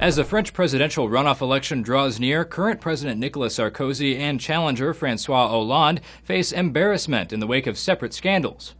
As the French presidential runoff election draws near, current President Nicolas Sarkozy and challenger Francois Hollande face embarrassment in the wake of separate scandals.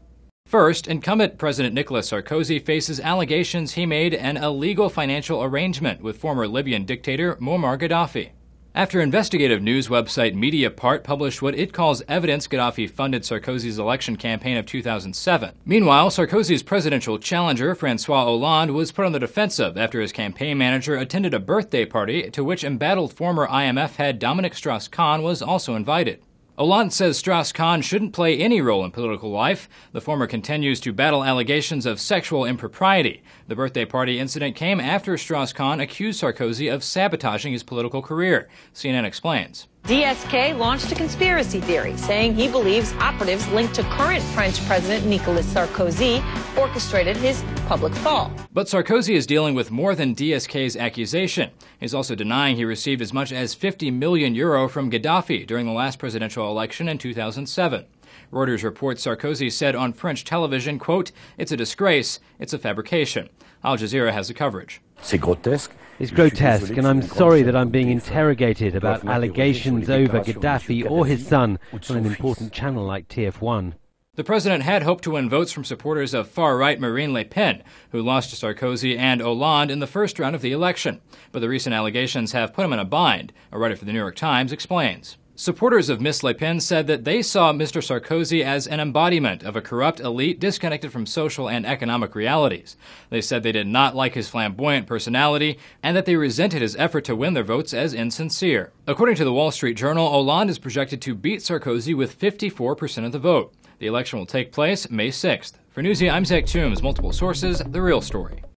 First, incumbent President Nicolas Sarkozy faces allegations he made an illegal financial arrangement with former Libyan dictator Muammar Gaddafi. After investigative news website Mediapart published what it calls evidence Gaddafi funded Sarkozy's election campaign of 2007. Meanwhile, Sarkozy's presidential challenger, Francois Hollande, was put on the defensive after his campaign manager attended a birthday party to which embattled former IMF head Dominic Strauss Kahn was also invited. Hollande says Strauss Kahn shouldn't play any role in political life. The former continues to battle allegations of sexual impropriety. The birthday party incident came after Strauss Kahn accused Sarkozy of sabotaging his political career. CNN explains. DSK launched a conspiracy theory saying he believes operatives linked to current French President Nicolas Sarkozy orchestrated his public fall. But Sarkozy is dealing with more than DSK's accusation. He's also denying he received as much as 50 million euro from Gaddafi during the last presidential election in 2007. Reuters reports Sarkozy said on French television, quote, it's a disgrace, it's a fabrication. Al Jazeera has the coverage. C'est grotesque. It's grotesque, and I'm sorry that I'm being interrogated about allegations over Gaddafi or his son on an important channel like TF1. The president had hoped to win votes from supporters of far right Marine Le Pen, who lost to Sarkozy and Hollande in the first round of the election. But the recent allegations have put him in a bind, a writer for the New York Times explains. Supporters of Ms. Le Pen said that they saw Mr. Sarkozy as an embodiment of a corrupt elite disconnected from social and economic realities. They said they did not like his flamboyant personality and that they resented his effort to win their votes as insincere. According to the Wall Street Journal, Hollande is projected to beat Sarkozy with 54% of the vote. The election will take place May 6th. For Newsy, I'm Zach Toombs, multiple sources, the real story.